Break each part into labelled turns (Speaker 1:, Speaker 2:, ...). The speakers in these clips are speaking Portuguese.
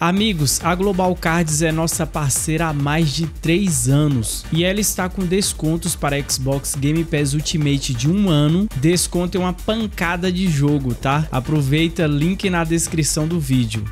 Speaker 1: Amigos, a Global Cards é nossa parceira há mais de 3 anos e ela está com descontos para Xbox Game Pass Ultimate de um ano. Desconto é uma pancada de jogo, tá? Aproveita, link na descrição do vídeo.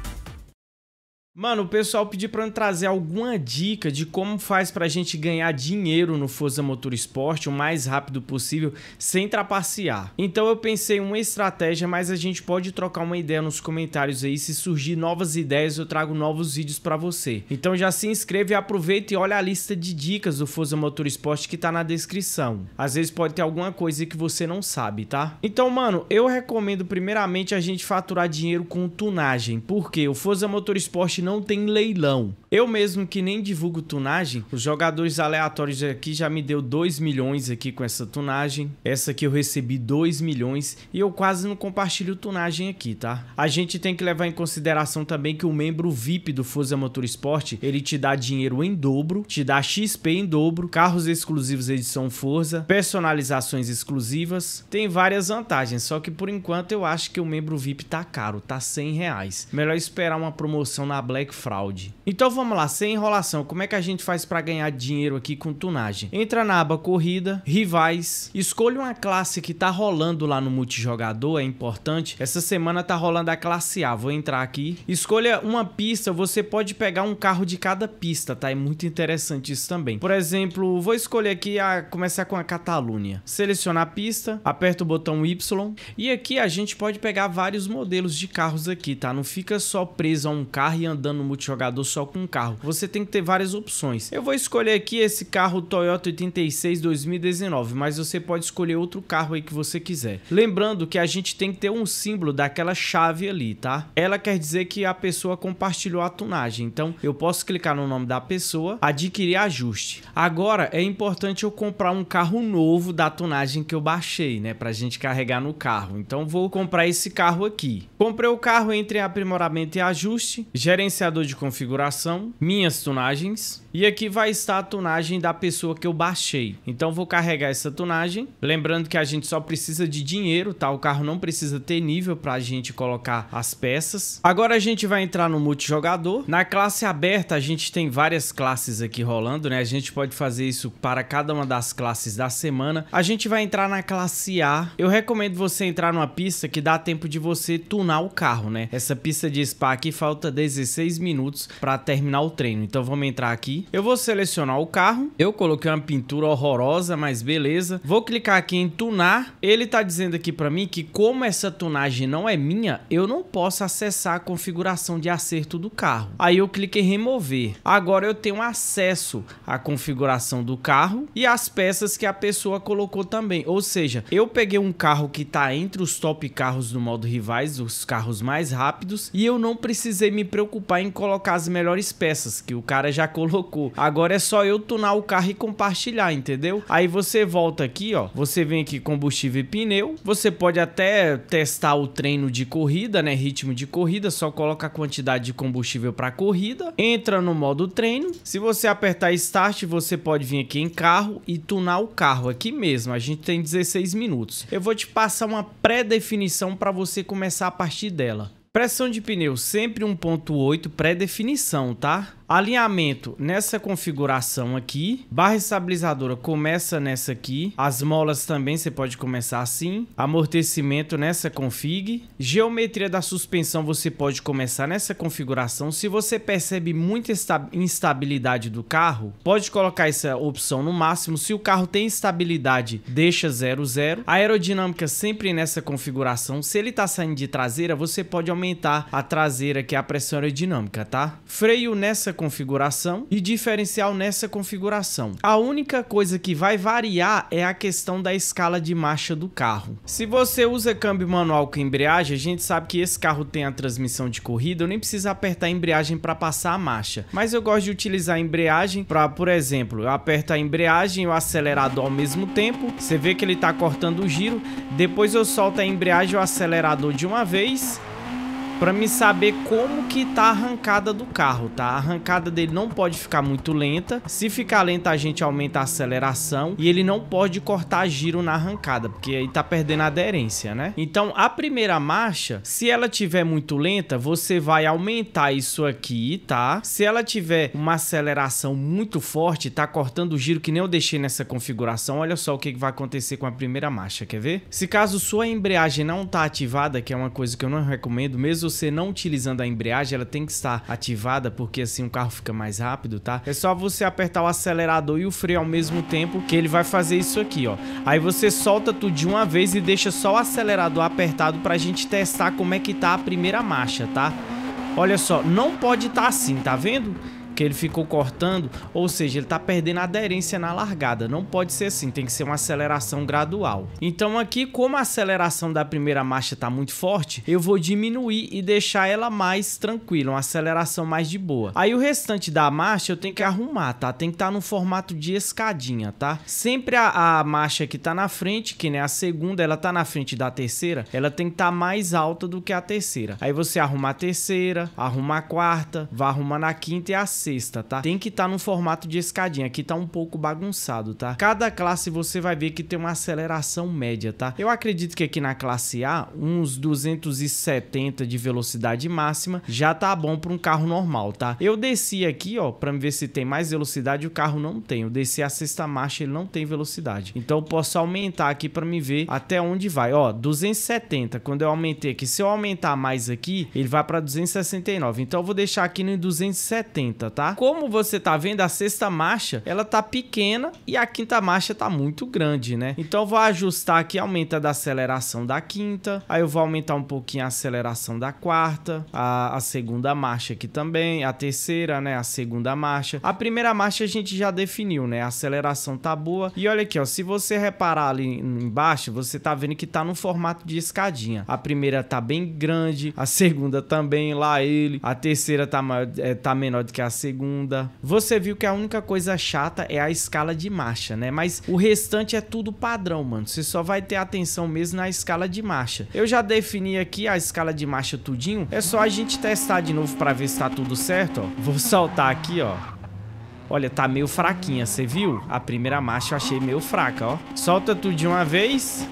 Speaker 1: Mano, o pessoal pediu para eu trazer alguma dica de como faz pra gente ganhar dinheiro no Forza Motorsport o mais rápido possível, sem trapacear. Então eu pensei em uma estratégia, mas a gente pode trocar uma ideia nos comentários aí, se surgir novas ideias eu trago novos vídeos para você. Então já se inscreve, aproveita e olha a lista de dicas do Forza Motorsport que tá na descrição. Às vezes pode ter alguma coisa que você não sabe, tá? Então, mano, eu recomendo primeiramente a gente faturar dinheiro com tunagem, porque o Forza Motorsport não tem leilão. Eu mesmo que nem divulgo tunagem, os jogadores aleatórios aqui já me deu 2 milhões aqui com essa tunagem. Essa aqui eu recebi 2 milhões e eu quase não compartilho tunagem aqui, tá? A gente tem que levar em consideração também que o membro VIP do Forza Motorsport, ele te dá dinheiro em dobro, te dá XP em dobro, carros exclusivos edição Forza, personalizações exclusivas, tem várias vantagens, só que por enquanto eu acho que o membro VIP tá caro, tá 100 reais. Melhor esperar uma promoção na Black Black Fraud. Então vamos lá, sem enrolação, como é que a gente faz para ganhar dinheiro aqui com tunagem? Entra na aba corrida, rivais, escolha uma classe que tá rolando lá no multijogador, é importante. Essa semana tá rolando a classe A, vou entrar aqui. Escolha uma pista, você pode pegar um carro de cada pista, tá? É muito interessante isso também. Por exemplo, vou escolher aqui a começar com a Catalunha. Selecionar a pista, aperta o botão Y e aqui a gente pode pegar vários modelos de carros aqui, tá? Não fica só preso a um carro e andando rodando multijogador só com um carro. Você tem que ter várias opções. Eu vou escolher aqui esse carro Toyota 86 2019, mas você pode escolher outro carro aí que você quiser. Lembrando que a gente tem que ter um símbolo daquela chave ali, tá? Ela quer dizer que a pessoa compartilhou a tunagem. Então, eu posso clicar no nome da pessoa, adquirir ajuste. Agora, é importante eu comprar um carro novo da tunagem que eu baixei, né? Pra gente carregar no carro. Então, vou comprar esse carro aqui. Comprei o carro entre aprimoramento e ajuste, gerente gerenciador de configuração, minhas tunagens e aqui vai estar a tunagem da pessoa que eu baixei. Então vou carregar essa tunagem, lembrando que a gente só precisa de dinheiro, tá? O carro não precisa ter nível para a gente colocar as peças. Agora a gente vai entrar no multijogador. Na classe aberta a gente tem várias classes aqui rolando, né? A gente pode fazer isso para cada uma das classes da semana. A gente vai entrar na classe A. Eu recomendo você entrar numa pista que dá tempo de você tunar o carro, né? Essa pista de spa aqui falta 16 16 minutos para terminar o treino. Então vamos entrar aqui. Eu vou selecionar o carro. Eu coloquei uma pintura horrorosa, mas beleza. Vou clicar aqui em tunar. Ele tá dizendo aqui para mim que como essa tunagem não é minha, eu não posso acessar a configuração de acerto do carro. Aí eu cliquei em remover. Agora eu tenho acesso à configuração do carro e às peças que a pessoa colocou também. Ou seja, eu peguei um carro que tá entre os top carros do modo rivais, os carros mais rápidos, e eu não precisei me preocupar preocupar em colocar as melhores peças que o cara já colocou. Agora é só eu tunar o carro e compartilhar, entendeu? Aí você volta aqui, ó. Você vem aqui combustível e pneu. Você pode até testar o treino de corrida, né? Ritmo de corrida. Só coloca a quantidade de combustível para corrida. Entra no modo treino. Se você apertar start, você pode vir aqui em carro e tunar o carro aqui mesmo. A gente tem 16 minutos. Eu vou te passar uma pré-definição para você começar a partir dela. Pressão de pneu sempre 1.8 pré-definição, tá? Alinhamento nessa configuração aqui. Barra estabilizadora começa nessa aqui. As molas também você pode começar assim. Amortecimento nessa config. Geometria da suspensão você pode começar nessa configuração. Se você percebe muita instabilidade do carro, pode colocar essa opção no máximo. Se o carro tem estabilidade, deixa 00. A aerodinâmica sempre nessa configuração. Se ele tá saindo de traseira, você pode aumentar a traseira, que é a pressão aerodinâmica, tá? Freio nessa configuração e diferencial nessa configuração. A única coisa que vai variar é a questão da escala de marcha do carro. Se você usa câmbio manual com embreagem, a gente sabe que esse carro tem a transmissão de corrida, eu nem preciso apertar a embreagem para passar a marcha. Mas eu gosto de utilizar a embreagem para, por exemplo, eu aperto a embreagem e o acelerador ao mesmo tempo, você vê que ele está cortando o giro, depois eu solto a embreagem e o acelerador de uma vez para me saber como que tá a arrancada do carro, tá? A arrancada dele não pode ficar muito lenta. Se ficar lenta, a gente aumenta a aceleração e ele não pode cortar giro na arrancada, porque aí tá perdendo aderência, né? Então, a primeira marcha, se ela tiver muito lenta, você vai aumentar isso aqui, tá? Se ela tiver uma aceleração muito forte, tá cortando o giro que nem eu deixei nessa configuração, olha só o que vai acontecer com a primeira marcha, quer ver? Se caso sua embreagem não tá ativada, que é uma coisa que eu não recomendo, mesmo você não utilizando a embreagem, ela tem que estar ativada, porque assim o carro fica mais rápido, tá? É só você apertar o acelerador e o freio ao mesmo tempo, que ele vai fazer isso aqui, ó. Aí você solta tudo de uma vez e deixa só o acelerador apertado pra gente testar como é que tá a primeira marcha, tá? Olha só, não pode estar tá assim, tá vendo? que ele ficou cortando, ou seja, ele tá perdendo aderência na largada. Não pode ser assim, tem que ser uma aceleração gradual. Então aqui, como a aceleração da primeira marcha tá muito forte, eu vou diminuir e deixar ela mais tranquila, uma aceleração mais de boa. Aí o restante da marcha eu tenho que arrumar, tá? Tem que estar tá no formato de escadinha, tá? Sempre a, a, marcha que tá na frente, que nem a segunda, ela tá na frente da terceira, ela tem que estar tá mais alta do que a terceira. Aí você arruma a terceira, arruma a quarta, vai arrumando a quinta e a sexta sexta, tá? Tem que estar tá formato de escadinha. Aqui tá um pouco bagunçado, tá? Cada classe você vai ver que tem uma aceleração média, tá? Eu acredito que aqui na classe A, uns 270 de velocidade máxima já tá bom para um carro normal, tá? Eu desci aqui, ó, para ver se tem mais velocidade, o carro não tem. Eu desci a sexta marcha, ele não tem velocidade. Então eu posso aumentar aqui para me ver até onde vai. Ó, 270. Quando eu aumentei aqui, se eu aumentar mais aqui, ele vai para 269. Então eu vou deixar aqui no 270, tá? Como você tá vendo, a sexta marcha, ela tá pequena e a quinta marcha tá muito grande, né? Então eu vou ajustar aqui, aumenta da aceleração da quinta, aí eu vou aumentar um pouquinho a aceleração da quarta, a, a segunda marcha aqui também, a terceira, né? A segunda marcha. A primeira marcha a gente já definiu, né? A aceleração tá boa. E olha aqui, ó, se você reparar ali embaixo, você tá vendo que tá no formato de escadinha. A primeira tá bem grande, a segunda também, lá ele. A terceira tá, é, tá menor do que a sexta segunda. Você viu que a única coisa chata é a escala de marcha, né? Mas o restante é tudo padrão, mano. Você só vai ter atenção mesmo na escala de marcha. Eu já defini aqui a escala de marcha tudinho. É só a gente testar de novo pra ver se tá tudo certo, ó. Vou soltar aqui, ó. Olha, tá meio fraquinha, você viu? A primeira marcha eu achei meio fraca, ó. Solta tudo de uma vez.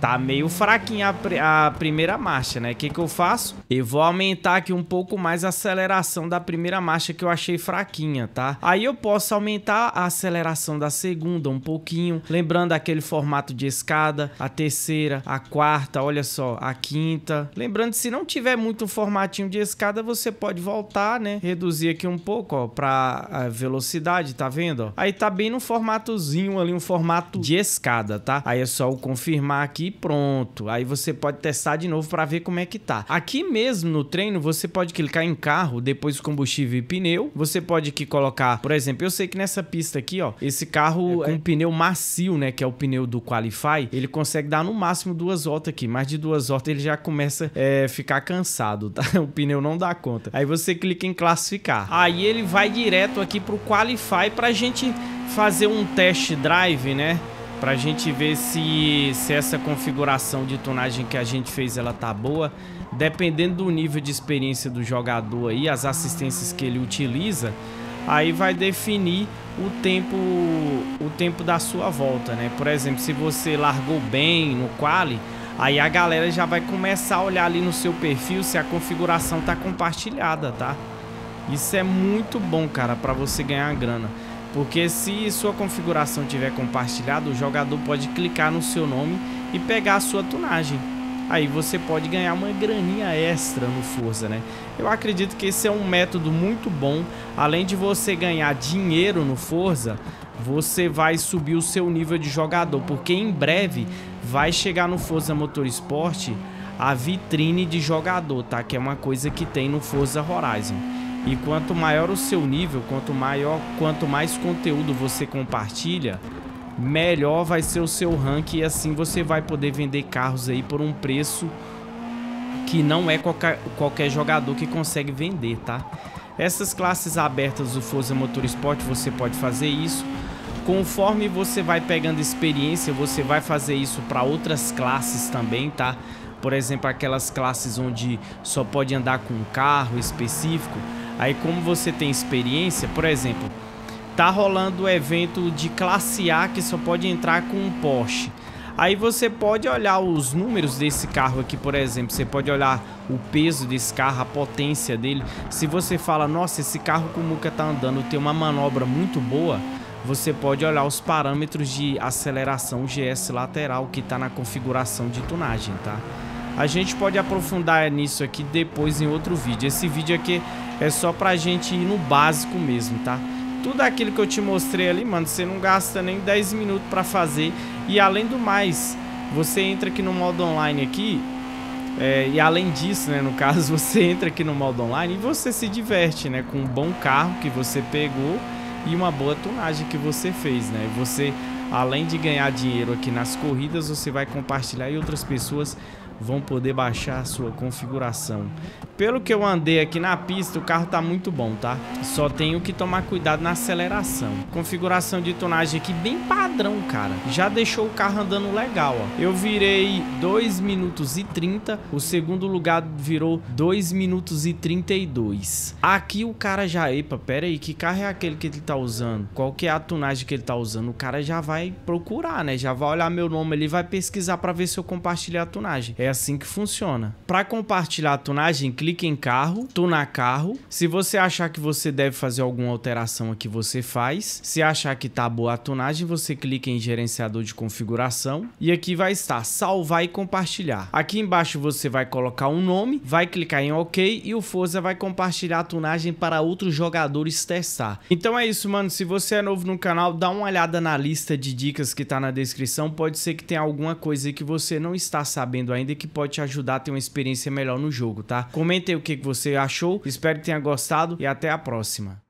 Speaker 1: Tá meio fraquinha a, pr a primeira marcha, né? O que, que eu faço? Eu vou aumentar aqui um pouco mais a aceleração da primeira marcha que eu achei fraquinha, tá? Aí eu posso aumentar a aceleração da segunda um pouquinho, lembrando aquele formato de escada, a terceira, a quarta, olha só, a quinta. Lembrando, se não tiver muito o formatinho de escada, você pode voltar, né? Reduzir aqui um pouco, ó, pra velocidade, tá vendo? Aí tá bem no formatozinho ali, um formato de escada, tá? Aí é só eu confirmar aqui pronto. Aí você pode testar de novo para ver como é que tá. Aqui mesmo no treino você pode clicar em carro, depois combustível e pneu. Você pode aqui colocar, por exemplo, eu sei que nessa pista aqui, ó, esse carro é com é. um pneu macio, né, que é o pneu do Qualify, ele consegue dar no máximo duas voltas aqui. Mais de duas voltas ele já começa é, ficar cansado, tá? O pneu não dá conta. Aí você clica em classificar. Aí ele vai direto aqui pro Qualify pra gente fazer um test drive, né? para a gente ver se, se essa configuração de tunagem que a gente fez ela tá boa. Dependendo do nível de experiência do jogador e as assistências que ele utiliza, aí vai definir o tempo o tempo da sua volta, né? Por exemplo, se você largou bem no quali, aí a galera já vai começar a olhar ali no seu perfil se a configuração tá compartilhada, tá? Isso é muito bom, cara, para você ganhar grana. Porque se sua configuração tiver compartilhada, o jogador pode clicar no seu nome e pegar a sua tunagem. Aí você pode ganhar uma graninha extra no Forza, né? Eu acredito que esse é um método muito bom. Além de você ganhar dinheiro no Forza, você vai subir o seu nível de jogador, porque em breve vai chegar no Forza Motorsport a vitrine de jogador, tá? Que é uma coisa que tem no Forza Horizon. E quanto maior o seu nível, quanto maior, quanto mais conteúdo você compartilha, melhor vai ser o seu rank e assim você vai poder vender carros aí por um preço que não é qualquer, qualquer jogador que consegue vender, tá? Essas classes abertas do Forza Motorsport você pode fazer isso. Conforme você vai pegando experiência, você vai fazer isso para outras classes também, tá? Por exemplo, aquelas classes onde só pode andar com um carro específico Aí como você tem experiência, por exemplo, tá rolando o evento de classe A que só pode entrar com um Porsche. Aí você pode olhar os números desse carro aqui, por exemplo. Você pode olhar o peso desse carro, a potência dele. Se você fala, nossa, esse carro com o Muca tá andando tem uma manobra muito boa, você pode olhar os parâmetros de aceleração GS lateral que está na configuração de tunagem, tá? A gente pode aprofundar nisso aqui depois em outro vídeo. Esse vídeo aqui é só pra gente ir no básico mesmo, tá? Tudo aquilo que eu te mostrei ali, mano, você não gasta nem 10 minutos pra fazer. E além do mais, você entra aqui no modo online aqui, é, e além disso, né, no caso, você entra aqui no modo online e você se diverte, né, com um bom carro que você pegou e uma boa tunagem que você fez, né? Você, além de ganhar dinheiro aqui nas corridas, você vai compartilhar e outras pessoas vão poder baixar a sua configuração. Pelo que eu andei aqui na pista, o carro tá muito bom, tá? Só tenho que tomar cuidado na aceleração. Configuração de tonagem aqui bem padrão, cara. Já deixou o carro andando legal, ó. Eu virei 2 minutos e 30, o segundo lugar virou 2 minutos e 32. Aqui o cara já, epa, pera aí, que carro é aquele que ele tá usando? Qual que é a tonagem que ele tá usando? O cara já vai procurar, né? Já vai olhar meu nome ali, vai pesquisar pra ver se eu compartilhei a tonagem. É assim que funciona. Para compartilhar a tunagem, clique em carro, tunar carro. Se você achar que você deve fazer alguma alteração aqui, você faz. Se achar que tá boa a tunagem, você clica em gerenciador de configuração e aqui vai estar salvar e compartilhar. Aqui embaixo você vai colocar um nome, vai clicar em OK e o Forza vai compartilhar a tunagem para outros jogadores testar. Então é isso, mano. Se você é novo no canal, dá uma olhada na lista de dicas que tá na descrição. Pode ser que tenha alguma coisa que você não está sabendo ainda que pode te ajudar a ter uma experiência melhor no jogo, tá? Comenta aí o que você achou, espero que tenha gostado e até a próxima.